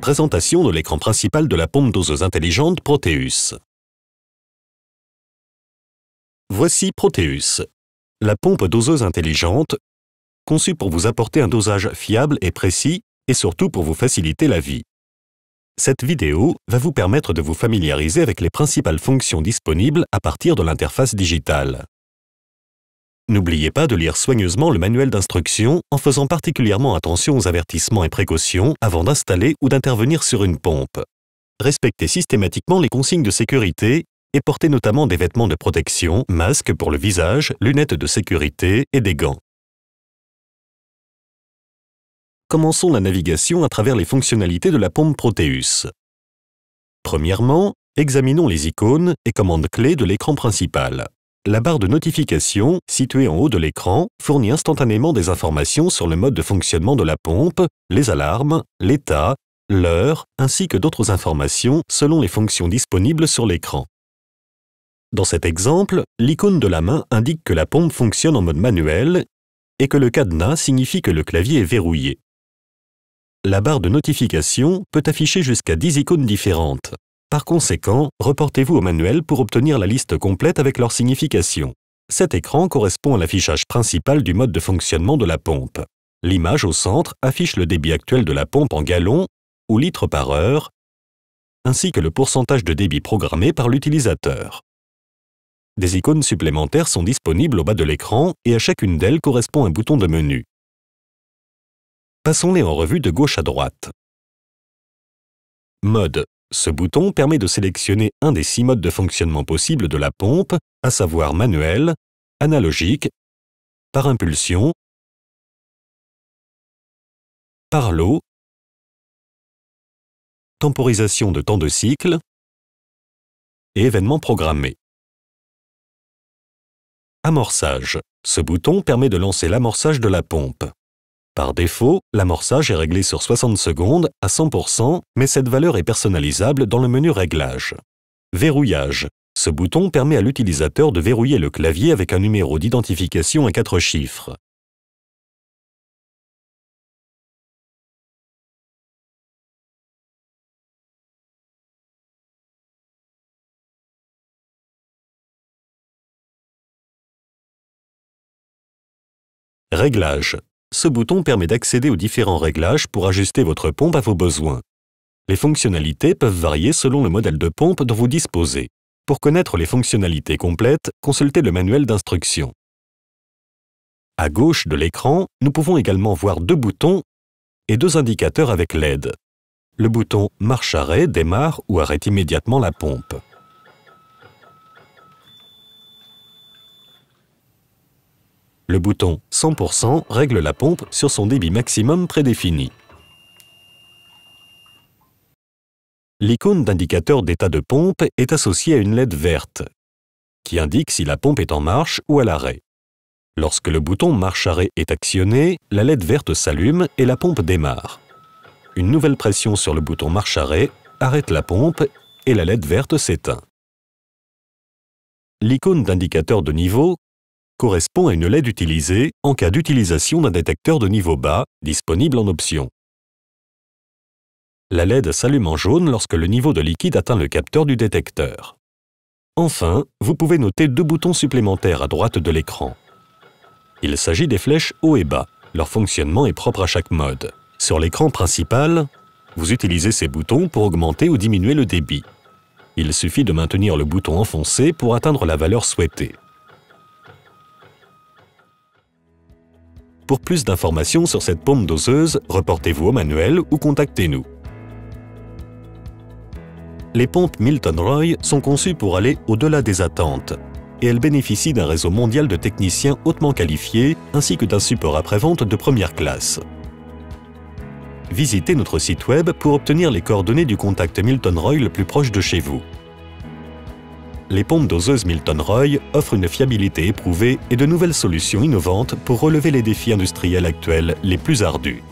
Présentation de l'écran principal de la pompe doseuse intelligente Proteus. Voici Proteus, la pompe doseuse intelligente, conçue pour vous apporter un dosage fiable et précis et surtout pour vous faciliter la vie. Cette vidéo va vous permettre de vous familiariser avec les principales fonctions disponibles à partir de l'interface digitale. N'oubliez pas de lire soigneusement le manuel d'instruction en faisant particulièrement attention aux avertissements et précautions avant d'installer ou d'intervenir sur une pompe. Respectez systématiquement les consignes de sécurité et portez notamment des vêtements de protection, masques pour le visage, lunettes de sécurité et des gants. Commençons la navigation à travers les fonctionnalités de la pompe Proteus. Premièrement, examinons les icônes et commandes clés de l'écran principal. La barre de notification, située en haut de l'écran, fournit instantanément des informations sur le mode de fonctionnement de la pompe, les alarmes, l'état, l'heure, ainsi que d'autres informations selon les fonctions disponibles sur l'écran. Dans cet exemple, l'icône de la main indique que la pompe fonctionne en mode manuel et que le cadenas signifie que le clavier est verrouillé. La barre de notification peut afficher jusqu'à 10 icônes différentes. Par conséquent, reportez-vous au manuel pour obtenir la liste complète avec leur signification. Cet écran correspond à l'affichage principal du mode de fonctionnement de la pompe. L'image au centre affiche le débit actuel de la pompe en gallons ou litres par heure, ainsi que le pourcentage de débit programmé par l'utilisateur. Des icônes supplémentaires sont disponibles au bas de l'écran et à chacune d'elles correspond un bouton de menu. Passons-les en revue de gauche à droite. Mode ce bouton permet de sélectionner un des six modes de fonctionnement possibles de la pompe, à savoir manuel, analogique, par impulsion, par lot, temporisation de temps de cycle et événement programmé. Amorçage. Ce bouton permet de lancer l'amorçage de la pompe. Par défaut, l'amorçage est réglé sur 60 secondes à 100%, mais cette valeur est personnalisable dans le menu Réglage. Verrouillage. Ce bouton permet à l'utilisateur de verrouiller le clavier avec un numéro d'identification à 4 chiffres. Réglage ce bouton permet d'accéder aux différents réglages pour ajuster votre pompe à vos besoins. Les fonctionnalités peuvent varier selon le modèle de pompe dont vous disposez. Pour connaître les fonctionnalités complètes, consultez le manuel d'instruction. À gauche de l'écran, nous pouvons également voir deux boutons et deux indicateurs avec LED. Le bouton marche-arrêt démarre ou arrête immédiatement la pompe. Le bouton 100% règle la pompe sur son débit maximum prédéfini. L'icône d'indicateur d'état de pompe est associée à une LED verte, qui indique si la pompe est en marche ou à l'arrêt. Lorsque le bouton marche-arrêt est actionné, la LED verte s'allume et la pompe démarre. Une nouvelle pression sur le bouton marche-arrêt arrête la pompe et la LED verte s'éteint. L'icône d'indicateur de niveau correspond à une LED utilisée en cas d'utilisation d'un détecteur de niveau bas disponible en option. La LED s'allume en jaune lorsque le niveau de liquide atteint le capteur du détecteur. Enfin, vous pouvez noter deux boutons supplémentaires à droite de l'écran. Il s'agit des flèches haut et bas. Leur fonctionnement est propre à chaque mode. Sur l'écran principal, vous utilisez ces boutons pour augmenter ou diminuer le débit. Il suffit de maintenir le bouton enfoncé pour atteindre la valeur souhaitée. Pour plus d'informations sur cette pompe doseuse, reportez-vous au manuel ou contactez-nous. Les pompes Milton Roy sont conçues pour aller au-delà des attentes et elles bénéficient d'un réseau mondial de techniciens hautement qualifiés ainsi que d'un support après-vente de première classe. Visitez notre site web pour obtenir les coordonnées du contact Milton Roy le plus proche de chez vous les pompes doseuses Milton Roy offrent une fiabilité éprouvée et de nouvelles solutions innovantes pour relever les défis industriels actuels les plus ardus.